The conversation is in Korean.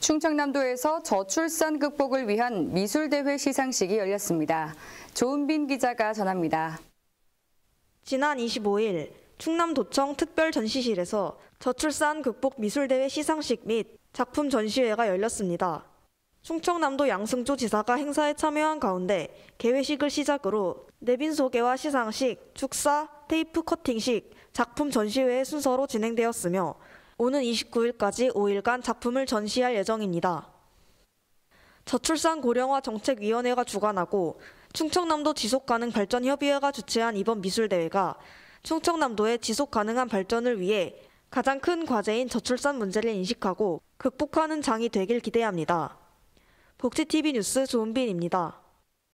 충청남도에서 저출산 극복을 위한 미술대회 시상식이 열렸습니다. 조은빈 기자가 전합니다. 지난 25일 충남도청 특별전시실에서 저출산 극복 미술대회 시상식 및 작품 전시회가 열렸습니다. 충청남도 양승조 지사가 행사에 참여한 가운데 개회식을 시작으로 내빈 소개와 시상식, 축사, 테이프 커팅식, 작품 전시회의 순서로 진행되었으며 오는 29일까지 5일간 작품을 전시할 예정입니다. 저출산 고령화 정책위원회가 주관하고 충청남도 지속가능 발전협의회가 주최한 이번 미술대회가 충청남도의 지속가능한 발전을 위해 가장 큰 과제인 저출산 문제를 인식하고 극복하는 장이 되길 기대합니다. 복지TV 뉴스 조은빈입니다.